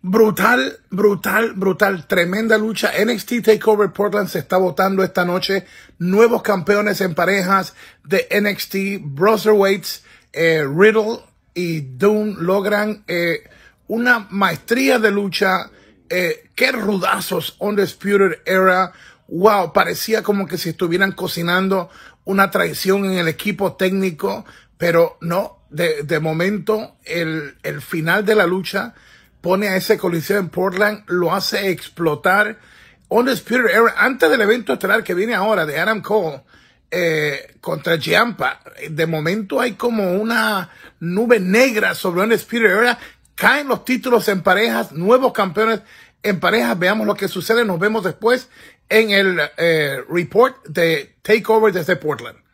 Brutal, brutal, brutal. Tremenda lucha. NXT Takeover Portland se está votando esta noche. Nuevos campeones en parejas de NXT. Brotherweights, eh, Riddle y Doom logran eh, una maestría de lucha. Eh, qué rudazos Undisputed Era. Wow, parecía como que si estuvieran cocinando una traición en el equipo técnico. Pero no, de, de momento el, el final de la lucha pone a ese coliseo en Portland, lo hace explotar. On the Spirit Era, antes del evento estelar que viene ahora de Adam Cole eh, contra Giampa, de momento hay como una nube negra sobre On the Spirit Era. Caen los títulos en parejas, nuevos campeones en parejas. Veamos lo que sucede. Nos vemos después en el eh, report de Takeover desde Portland.